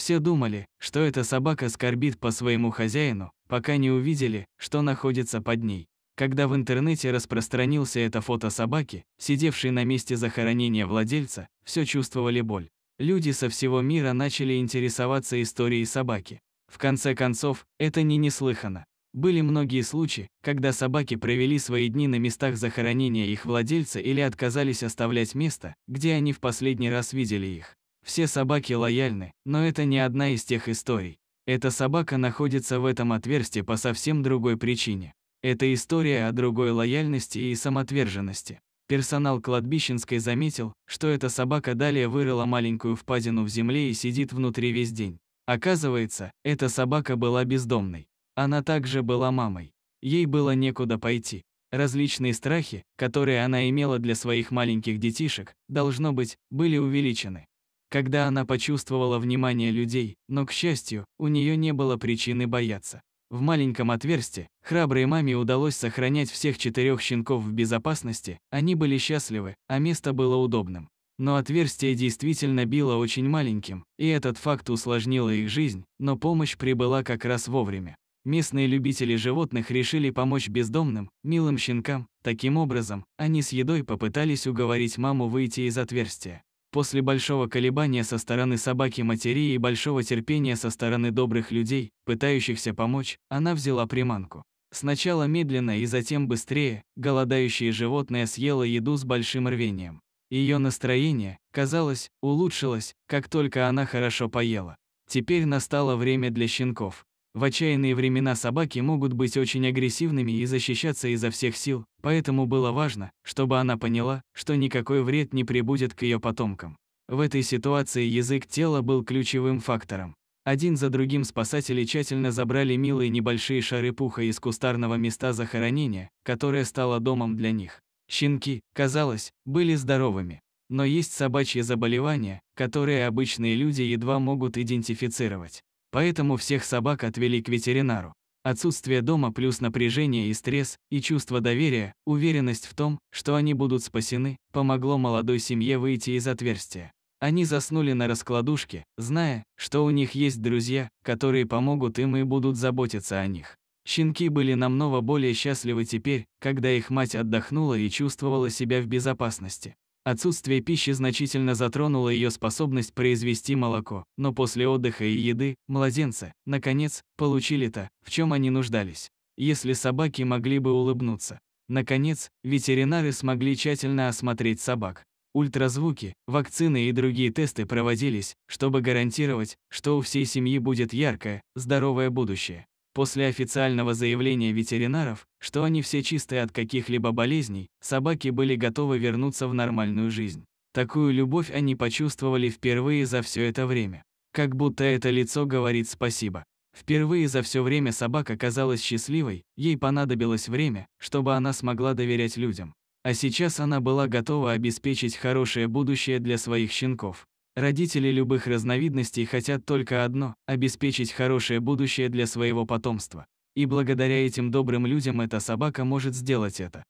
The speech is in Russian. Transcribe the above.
Все думали, что эта собака скорбит по своему хозяину, пока не увидели, что находится под ней. Когда в интернете распространился это фото собаки, сидевшей на месте захоронения владельца, все чувствовали боль. Люди со всего мира начали интересоваться историей собаки. В конце концов, это не неслыхано. Были многие случаи, когда собаки провели свои дни на местах захоронения их владельца или отказались оставлять место, где они в последний раз видели их. Все собаки лояльны, но это не одна из тех историй. Эта собака находится в этом отверстии по совсем другой причине. Это история о другой лояльности и самоотверженности. Персонал кладбищенской заметил, что эта собака далее вырыла маленькую впадину в земле и сидит внутри весь день. Оказывается, эта собака была бездомной. Она также была мамой. Ей было некуда пойти. Различные страхи, которые она имела для своих маленьких детишек, должно быть, были увеличены когда она почувствовала внимание людей, но, к счастью, у нее не было причины бояться. В маленьком отверстии храброй маме удалось сохранять всех четырех щенков в безопасности, они были счастливы, а место было удобным. Но отверстие действительно било очень маленьким, и этот факт усложнило их жизнь, но помощь прибыла как раз вовремя. Местные любители животных решили помочь бездомным, милым щенкам. Таким образом, они с едой попытались уговорить маму выйти из отверстия. После большого колебания со стороны собаки-матери и большого терпения со стороны добрых людей, пытающихся помочь, она взяла приманку. Сначала медленно и затем быстрее, голодающее животное съело еду с большим рвением. Ее настроение, казалось, улучшилось, как только она хорошо поела. Теперь настало время для щенков. В отчаянные времена собаки могут быть очень агрессивными и защищаться изо всех сил, поэтому было важно, чтобы она поняла, что никакой вред не прибудет к ее потомкам. В этой ситуации язык тела был ключевым фактором. Один за другим спасатели тщательно забрали милые небольшие шары пуха из кустарного места захоронения, которое стало домом для них. Щенки, казалось, были здоровыми. Но есть собачьи заболевания, которые обычные люди едва могут идентифицировать. Поэтому всех собак отвели к ветеринару. Отсутствие дома плюс напряжение и стресс, и чувство доверия, уверенность в том, что они будут спасены, помогло молодой семье выйти из отверстия. Они заснули на раскладушке, зная, что у них есть друзья, которые помогут им и будут заботиться о них. Щенки были намного более счастливы теперь, когда их мать отдохнула и чувствовала себя в безопасности. Отсутствие пищи значительно затронуло ее способность произвести молоко, но после отдыха и еды младенцы, наконец, получили то, в чем они нуждались. Если собаки могли бы улыбнуться. Наконец, ветеринары смогли тщательно осмотреть собак. Ультразвуки, вакцины и другие тесты проводились, чтобы гарантировать, что у всей семьи будет яркое, здоровое будущее. После официального заявления ветеринаров, что они все чистые от каких-либо болезней, собаки были готовы вернуться в нормальную жизнь. Такую любовь они почувствовали впервые за все это время. Как будто это лицо говорит спасибо. Впервые за все время собака казалась счастливой, ей понадобилось время, чтобы она смогла доверять людям. А сейчас она была готова обеспечить хорошее будущее для своих щенков. Родители любых разновидностей хотят только одно – обеспечить хорошее будущее для своего потомства. И благодаря этим добрым людям эта собака может сделать это.